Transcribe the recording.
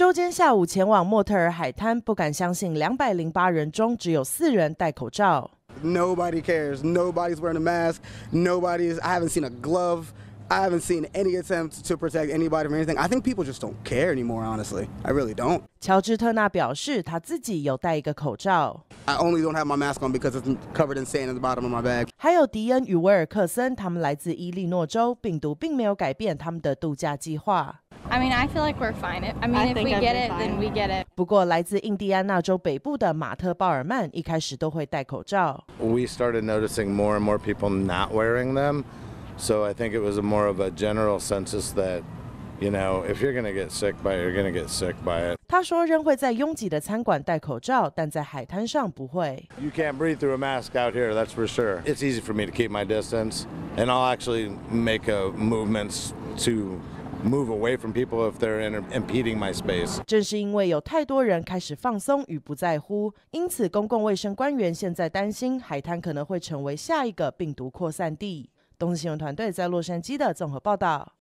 周间下午前往莫特尔海滩，不敢相信，两百零八人中只有四人戴口罩。Nobody cares. Nobody's wearing a mask. Nobody's. I haven't seen a glove. I haven't seen any attempt to protect anybody f r o m anything. I think people just don't care anymore. Honestly, I really don't. 乔治特纳表示，他自己有戴一个口罩。I only don't have my mask on because it's covered in sand at the bottom of my bag. 还有迪恩与威尔克森，他们来自伊利诺州，病毒并没有改变他们的度假计划。I mean, I feel like we're fine. I mean, if we get it, then we get it. 不过，来自印第安纳州北部的马特·鲍尔曼一开始都会戴口罩。We started noticing more and more people not wearing them, so I think it was more of a general census that. You know, if you're going to get sick by it, you're going to get sick by it. 他说仍会在拥挤的餐馆戴口罩，但在海滩上不会。You can't breathe through a mask out here, that's for sure. It's easy for me to keep my distance, and I'll actually make a movements to Move away from people if they're impeding my space。正是因为有太多人开始放松与不在乎，因此公共卫生官员现在担心海滩可能会成为下一个病毒扩散地。东新团队在洛杉矶的综合报道。